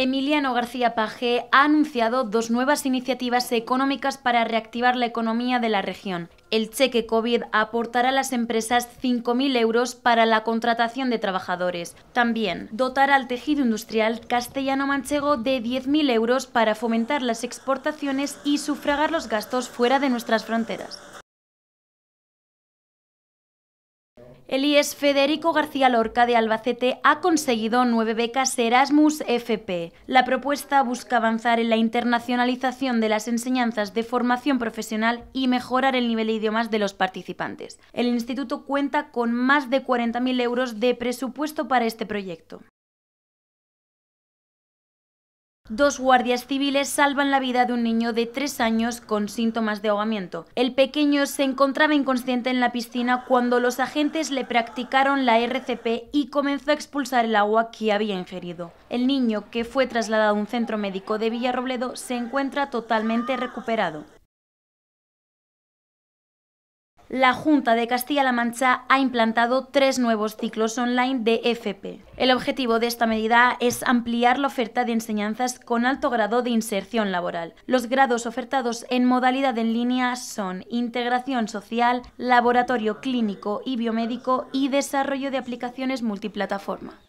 Emiliano García Page ha anunciado dos nuevas iniciativas económicas para reactivar la economía de la región. El cheque COVID aportará a las empresas 5.000 euros para la contratación de trabajadores. También dotará al tejido industrial castellano-manchego de 10.000 euros para fomentar las exportaciones y sufragar los gastos fuera de nuestras fronteras. El IES Federico García Lorca de Albacete ha conseguido nueve becas Erasmus FP. La propuesta busca avanzar en la internacionalización de las enseñanzas de formación profesional y mejorar el nivel de idiomas de los participantes. El instituto cuenta con más de 40.000 euros de presupuesto para este proyecto. Dos guardias civiles salvan la vida de un niño de tres años con síntomas de ahogamiento. El pequeño se encontraba inconsciente en la piscina cuando los agentes le practicaron la RCP y comenzó a expulsar el agua que había ingerido. El niño, que fue trasladado a un centro médico de Villarrobledo, se encuentra totalmente recuperado la Junta de Castilla-La Mancha ha implantado tres nuevos ciclos online de FP. El objetivo de esta medida es ampliar la oferta de enseñanzas con alto grado de inserción laboral. Los grados ofertados en modalidad en línea son Integración Social, Laboratorio Clínico y Biomédico y Desarrollo de Aplicaciones Multiplataforma.